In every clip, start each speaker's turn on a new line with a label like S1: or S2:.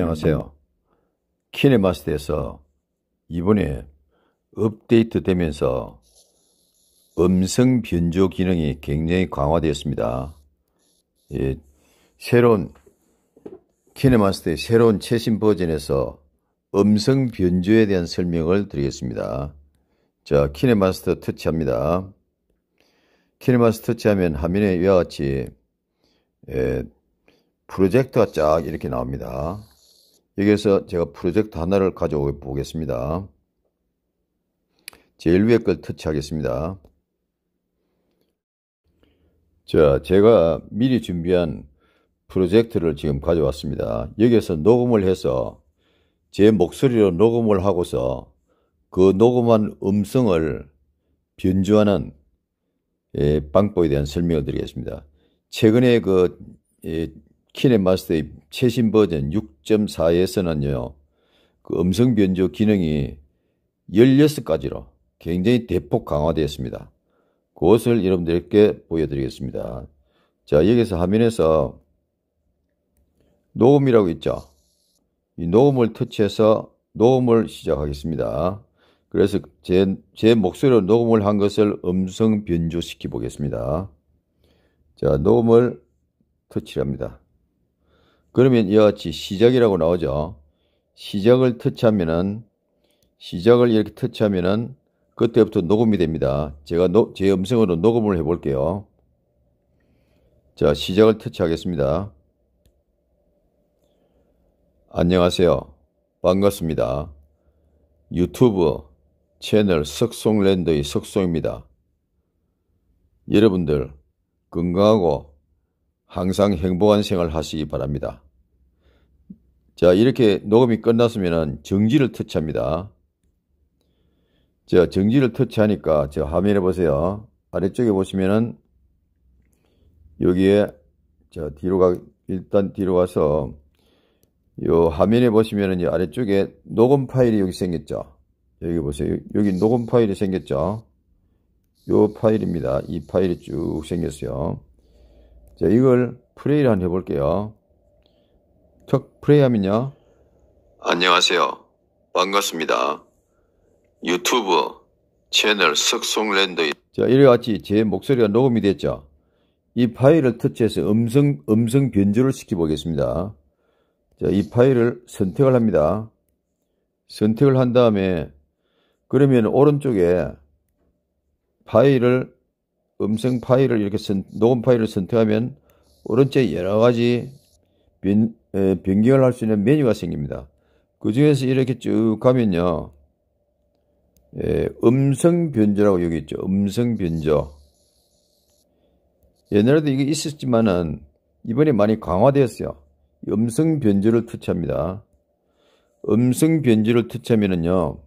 S1: 안녕하세요. 키네마스터에서 이번에 업데이트 되면서 음성 변조 기능이 굉장히 강화되었습니다. 예, 새로운 키네마스터의 새로운 최신 버전에서 음성 변조에 대한 설명을 드리겠습니다. 자, 키네마스터 터치합니다. 키네마스터 터치하면 화면에 이와 같이 예, 프로젝터가 쫙 이렇게 나옵니다. 여기에서 제가 프로젝트 하나를 가져오겠습니다. 제일 위에 걸 터치하겠습니다. 자, 제가 미리 준비한 프로젝트를 지금 가져왔습니다. 여기에서 녹음을 해서 제 목소리로 녹음을 하고서 그 녹음한 음성을 변주하는 예, 방법에 대한 설명을 드리겠습니다. 최근에 그 예, 키네마스터의 최신 버전 6.4에서는요, 그 음성 변조 기능이 16가지로 굉장히 대폭 강화되었습니다. 그것을 여러분들께 보여드리겠습니다. 자, 여기서 화면에서 녹음이라고 있죠. 이 녹음을 터치해서 녹음을 시작하겠습니다. 그래서 제, 제 목소리로 녹음을 한 것을 음성 변조시키 보겠습니다. 자, 녹음을 터치합니다. 그러면 이와 같이 시작이라고 나오죠. 시작을 터치하면은 시작을 이렇게 터치하면은 그때부터 녹음이 됩니다. 제가 노, 제 음성으로 녹음을 해 볼게요. 자, 시작을 터치하겠습니다. 안녕하세요. 반갑습니다. 유튜브 채널 석송랜드의 석송입니다. 여러분들 건강하고 항상 행복한 생활 하시기 바랍니다. 자, 이렇게 녹음이 끝났으면 정지를 터치합니다. 자, 정지를 터치하니까 저 화면에 보세요. 아래쪽에 보시면은 여기에 자, 뒤로 가 일단 뒤로 가서 요 화면에 보시면은 요 아래쪽에 녹음 파일이 여기 생겼죠. 여기 보세요. 여기 녹음 파일이 생겼죠. 요 파일입니다. 이 파일이 쭉 생겼어요. 자, 이걸 플레이를 한번 해볼게요. 적 프레이함이냐? 안녕하세요. 반갑습니다. 유튜브 채널 석송랜드 자 이와 같이 제 목소리가 녹음이 됐죠. 이 파일을 터치해서 음성 음성 변조를 시켜보겠습니다. 자이 파일을 선택을 합니다. 선택을 한 다음에 그러면 오른쪽에 파일을 음성 파일을 이렇게 선, 녹음 파일을 선택하면 오른쪽에 여러 가지 변, 변경을 할 수 있는 메뉴가 생깁니다. 그 중에서 이렇게 쭉 가면요. 예, 음성 변조라고 여기 있죠. 음성 변조. 옛날에도 이게 있었지만은 이번에 많이 강화되었어요. 음성 변조를 투치합니다 음성 변조를 투치하면은요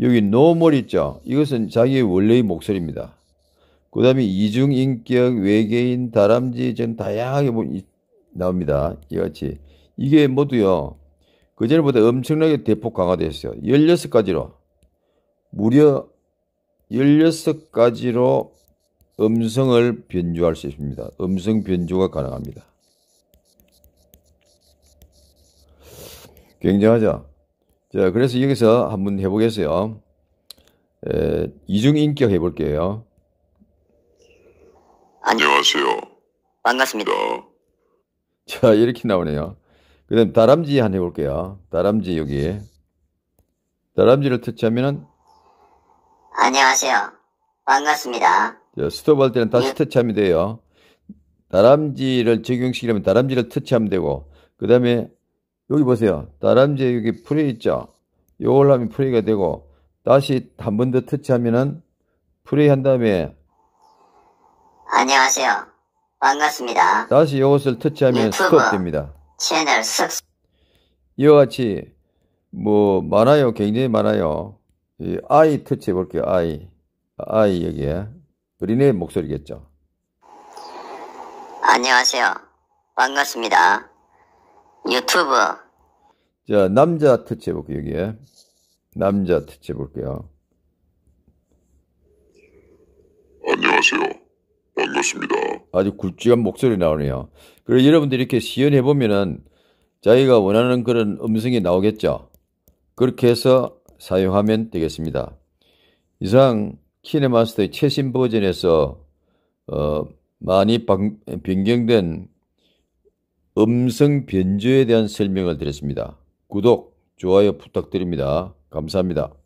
S1: 여기 노멀 있죠. 이것은 자기의 원래의 목소리입니다. 그 다음에 이중인격, 외계인, 다람쥐, 전 다양하게 뭐 나옵니다. 이같이 이게 모두요. 그전보다 엄청나게 대폭 강화되었어요. 16가지로 무려 16가지로 음성을 변조할 수 있습니다. 음성 변조가 가능합니다. 굉장하죠? 자, 그래서 여기서 한번 해보겠어요. 에, 이중인격 해볼게요. 안녕하세요. 반갑습니다. 자, 이렇게 나오네요. 그 다음 다람쥐 한 해볼게요. 다람쥐 여기. 다람쥐를 터치하면은 안녕하세요. 반갑습니다. 자, 스톱할 때는 다시 예. 터치하면 돼요. 다람쥐를 적용시키려면 다람쥐를 터치하면 되고 그 다음에 여기 보세요. 다람쥐 여기 프레이 있죠. 요걸 하면 프레이가 되고 다시 한 번 더 터치하면은 프레이 한 다음에 안녕하세요. 반갑습니다. 다시 이것을 터치하면 스톱됩니다. 채널 석. 이와 같이 뭐 많아요. 굉장히 많아요. 이 I 터치해 볼게요. 아이. 아이 여기에 어린애 목소리겠죠. 안녕하세요. 반갑습니다. 유튜브. 자 남자 터치해 볼게요. 여기에 남자 터치해 볼게요. 안녕하세요. 반갑습니다. 아주 굵직한 목소리 나오네요. 그리고 여러분들이 이렇게 시연해 보면은 자기가 원하는 그런 음성이 나오겠죠. 그렇게 해서 사용하면 되겠습니다. 이상 키네마스터의 최신 버전에서 어, 많이 방, 변경된 음성 변조에 대한 설명을 드렸습니다. 구독, 좋아요 부탁드립니다. 감사합니다.